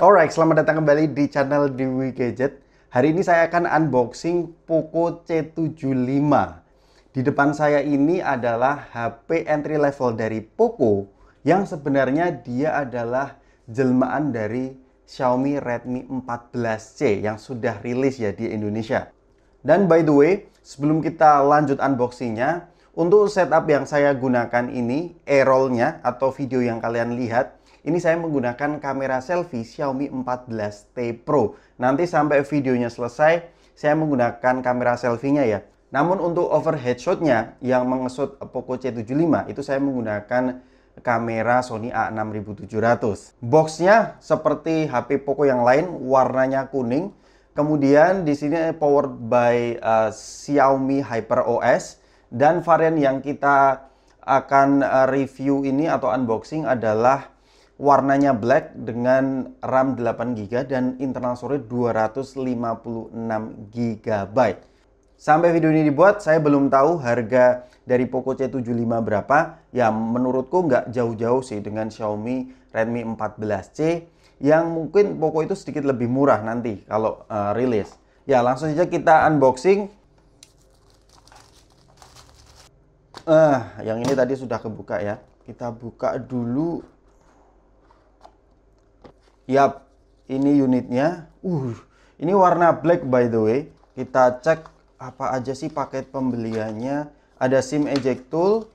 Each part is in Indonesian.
Alright, selamat datang kembali di channel Dewi Gadget. Hari ini saya akan unboxing Poco C75. Di depan saya ini adalah HP entry level dari Poco yang sebenarnya dia adalah jelmaan dari Xiaomi Redmi 14C yang sudah rilis ya di Indonesia. Dan by the way, sebelum kita lanjut unboxingnya, untuk setup yang saya gunakan ini, e-rollnya atau video yang kalian lihat, ini saya menggunakan kamera selfie Xiaomi 14T Pro. Nanti sampai videonya selesai, saya menggunakan kamera selfie-nya ya. Namun untuk overhead shot-nya yang mengesut Poco C75 itu saya menggunakan kamera Sony A6700. Box-nya seperti HP Poco yang lain, warnanya kuning. Kemudian di sini powered by uh, Xiaomi OS. dan varian yang kita akan eh, review ini atau unboxing adalah warnanya black dengan RAM 8GB dan internal storage 256GB. Sampai video ini dibuat, saya belum tahu harga dari Poco C75 berapa. Ya, menurutku nggak jauh-jauh sih dengan Xiaomi Redmi 14C yang mungkin Poco itu sedikit lebih murah nanti kalau uh, rilis. Ya, langsung saja kita unboxing. Eh, uh, yang ini tadi sudah kebuka ya. Kita buka dulu Yap, ini unitnya. Uh, ini warna black by the way. Kita cek apa aja sih paket pembeliannya. Ada SIM eject tool.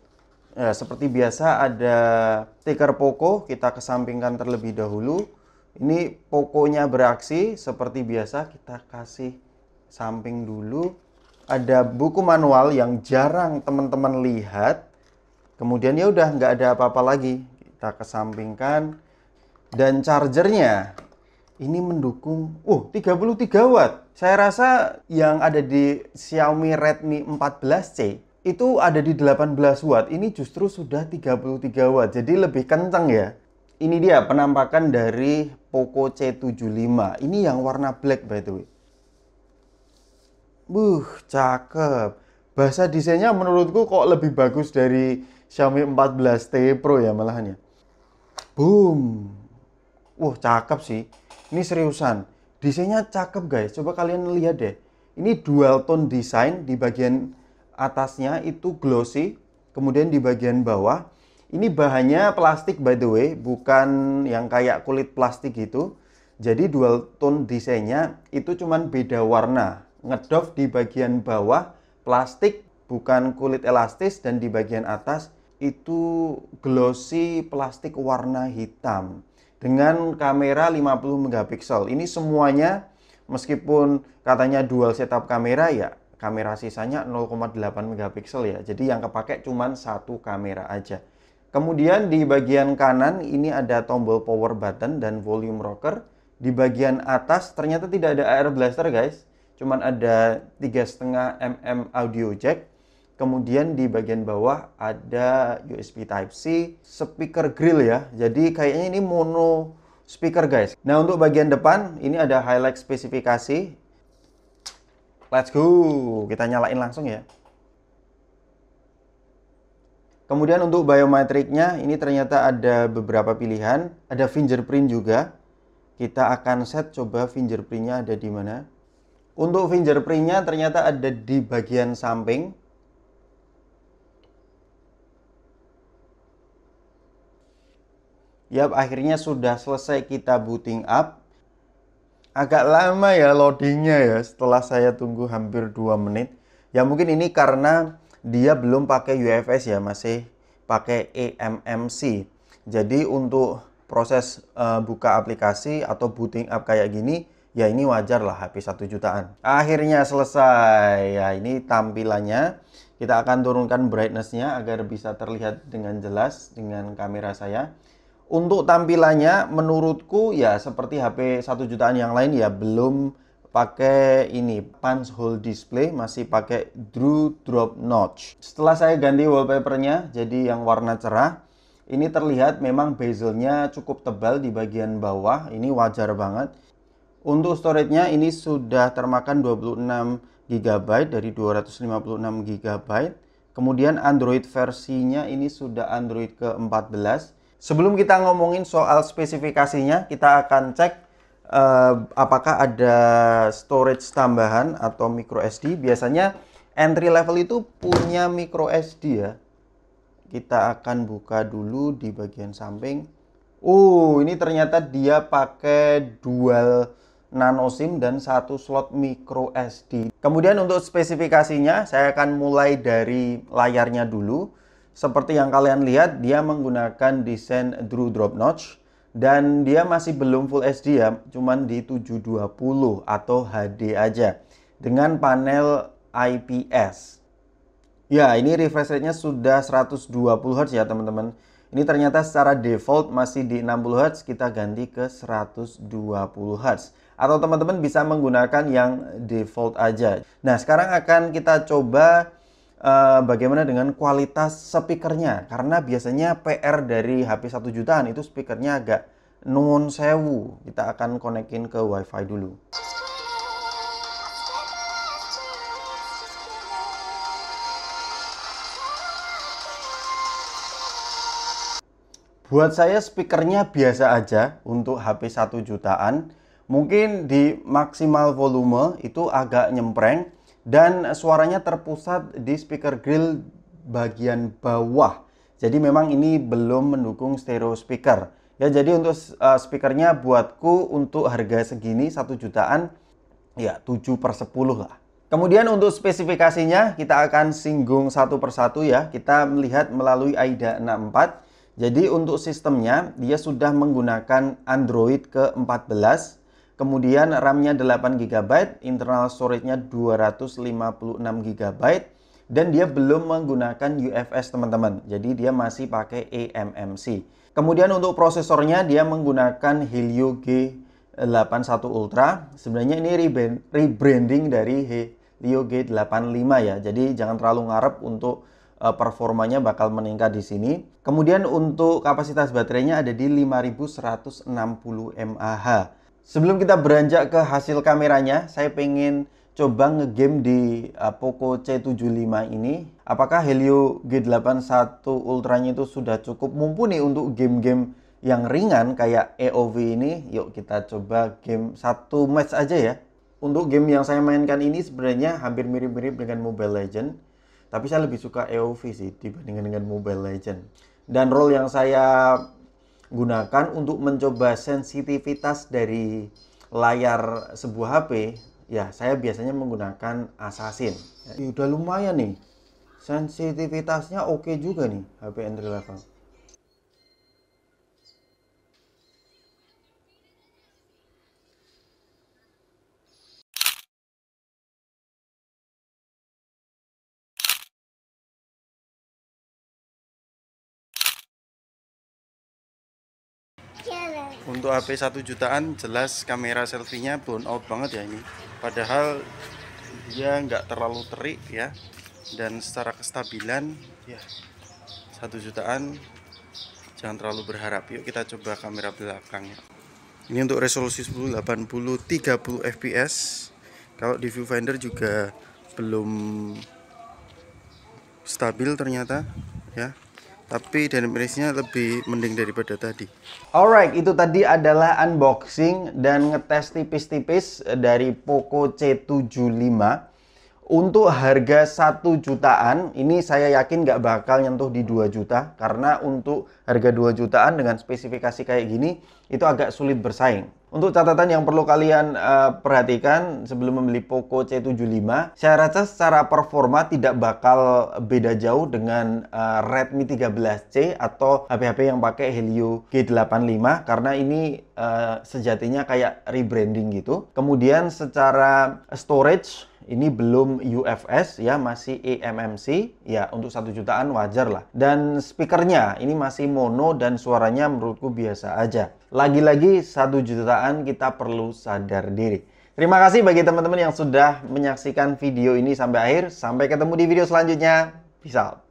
Ya, seperti biasa ada stiker Poco. Kita kesampingkan terlebih dahulu. Ini pokoknya beraksi. Seperti biasa kita kasih samping dulu. Ada buku manual yang jarang teman-teman lihat. Kemudian ya udah nggak ada apa-apa lagi. Kita kesampingkan dan chargernya ini mendukung oh uh, 33 watt saya rasa yang ada di Xiaomi Redmi 14C itu ada di 18 watt ini justru sudah 33 watt jadi lebih kencang ya ini dia penampakan dari Poco C75 ini yang warna black by the way Buh, cakep. Bahasa desainnya menurutku kok lebih bagus dari Xiaomi 14T Pro ya malahan ya. Boom. Wah, cakep sih. Ini seriusan. Desainnya cakep, guys. Coba kalian lihat deh. Ini dual tone design di bagian atasnya itu glossy, kemudian di bagian bawah ini bahannya plastik by the way, bukan yang kayak kulit plastik gitu. Jadi dual tone desainnya itu cuman beda warna. Ngedof di bagian bawah plastik bukan kulit elastis dan di bagian atas itu glossy plastik warna hitam dengan kamera 50 megapiksel. Ini semuanya meskipun katanya dual setup kamera ya kamera sisanya 0,8 megapiksel ya. Jadi yang kepake cuman satu kamera aja. Kemudian di bagian kanan ini ada tombol power button dan volume rocker. Di bagian atas ternyata tidak ada air blaster guys. Cuman ada 3,5 mm audio jack Kemudian di bagian bawah ada USB Type-C, speaker grill ya. Jadi kayaknya ini mono speaker guys. Nah untuk bagian depan ini ada highlight spesifikasi. Let's go, kita nyalain langsung ya. Kemudian untuk biometriknya ini ternyata ada beberapa pilihan. Ada fingerprint juga. Kita akan set coba fingerprintnya ada di mana. Untuk fingerprintnya ternyata ada di bagian samping Yap, akhirnya sudah selesai kita booting up. Agak lama ya loadingnya ya setelah saya tunggu hampir 2 menit. Ya mungkin ini karena dia belum pakai UFS ya, masih pakai EMMC. Jadi untuk proses uh, buka aplikasi atau booting up kayak gini, ya ini wajar lah HP 1 jutaan. Akhirnya selesai. Ya ini tampilannya. Kita akan turunkan brightnessnya agar bisa terlihat dengan jelas dengan kamera saya untuk tampilannya menurutku ya seperti HP 1 jutaan yang lain ya belum pakai ini punch hole display masih pakai drew drop notch setelah saya ganti wallpapernya jadi yang warna cerah ini terlihat memang bezelnya cukup tebal di bagian bawah ini wajar banget untuk storage-nya ini sudah termakan 26 GB dari 256 GB kemudian Android versinya ini sudah Android ke-14 Sebelum kita ngomongin soal spesifikasinya, kita akan cek uh, apakah ada storage tambahan atau micro SD. Biasanya entry level itu punya micro SD ya. Kita akan buka dulu di bagian samping. Oh, ini ternyata dia pakai dual nano SIM dan satu slot micro SD. Kemudian untuk spesifikasinya, saya akan mulai dari layarnya dulu seperti yang kalian lihat, dia menggunakan desain Drew Drop Notch dan dia masih belum Full HD ya, cuman di 720 atau HD aja dengan panel IPS. Ya, ini refresh rate-nya sudah 120 Hz ya, teman-teman. Ini ternyata secara default masih di 60 Hz, kita ganti ke 120 Hz. Atau teman-teman bisa menggunakan yang default aja. Nah, sekarang akan kita coba Eh, bagaimana dengan kualitas speakernya karena biasanya PR dari HP 1 jutaan itu speakernya agak nuwun sewu kita akan konekin ke wifi dulu Buat saya speakernya biasa aja untuk HP 1 jutaan. Mungkin di maksimal volume itu agak nyempreng dan suaranya terpusat di speaker grill bagian bawah. Jadi memang ini belum mendukung stereo speaker. Ya jadi untuk uh, speakernya buatku untuk harga segini satu jutaan ya 7 per 10 lah. Kemudian untuk spesifikasinya kita akan singgung satu persatu ya. Kita melihat melalui AIDA 64. Jadi untuk sistemnya dia sudah menggunakan Android ke-14 Kemudian RAM-nya 8 GB, internal storage-nya 256 GB dan dia belum menggunakan UFS teman-teman. Jadi dia masih pakai eMMC. Kemudian untuk prosesornya dia menggunakan Helio G81 Ultra. Sebenarnya ini rebranding dari Helio G85 ya. Jadi jangan terlalu ngarep untuk eh, performanya bakal meningkat di sini. Kemudian untuk kapasitas baterainya ada di 5160 mAh Sebelum kita beranjak ke hasil kameranya, saya pengen coba ngegame di uh, Poco C75 ini apakah Helio G81 Ultranya itu sudah cukup mumpuni untuk game-game yang ringan kayak EOV ini yuk kita coba game satu match aja ya untuk game yang saya mainkan ini sebenarnya hampir mirip-mirip dengan Mobile Legend tapi saya lebih suka EOV sih dibandingkan dengan Mobile Legend dan role yang saya gunakan untuk mencoba sensitivitas dari layar sebuah HP, ya saya biasanya menggunakan Assassin. Ya, udah lumayan nih, sensitivitasnya oke okay juga nih HP entry level. Untuk HP 1 jutaan jelas kamera selfie-nya blown out banget ya ini. Padahal dia nggak terlalu terik ya. Dan secara kestabilan ya 1 jutaan jangan terlalu berharap. Yuk kita coba kamera belakangnya. Ini untuk resolusi 10 80 30 fps. Kalau di viewfinder juga belum stabil ternyata ya tapi dan mirisnya lebih mending daripada tadi. Alright, itu tadi adalah unboxing dan ngetes tipis-tipis dari Poco C75 untuk harga 1 jutaan, ini saya yakin nggak bakal nyentuh di 2 juta, karena untuk harga 2 jutaan dengan spesifikasi kayak gini, itu agak sulit bersaing. Untuk catatan yang perlu kalian uh, perhatikan sebelum membeli Poco C75, saya rasa secara performa tidak bakal beda jauh dengan uh, Redmi 13C atau HP-HP yang pakai Helio G85 karena ini uh, sejatinya kayak rebranding gitu. Kemudian secara storage ini belum UFS ya masih EMMC ya untuk satu jutaan wajar lah dan speakernya ini masih mono dan suaranya menurutku biasa aja lagi-lagi satu jutaan kita perlu sadar diri terima kasih bagi teman-teman yang sudah menyaksikan video ini sampai akhir sampai ketemu di video selanjutnya peace out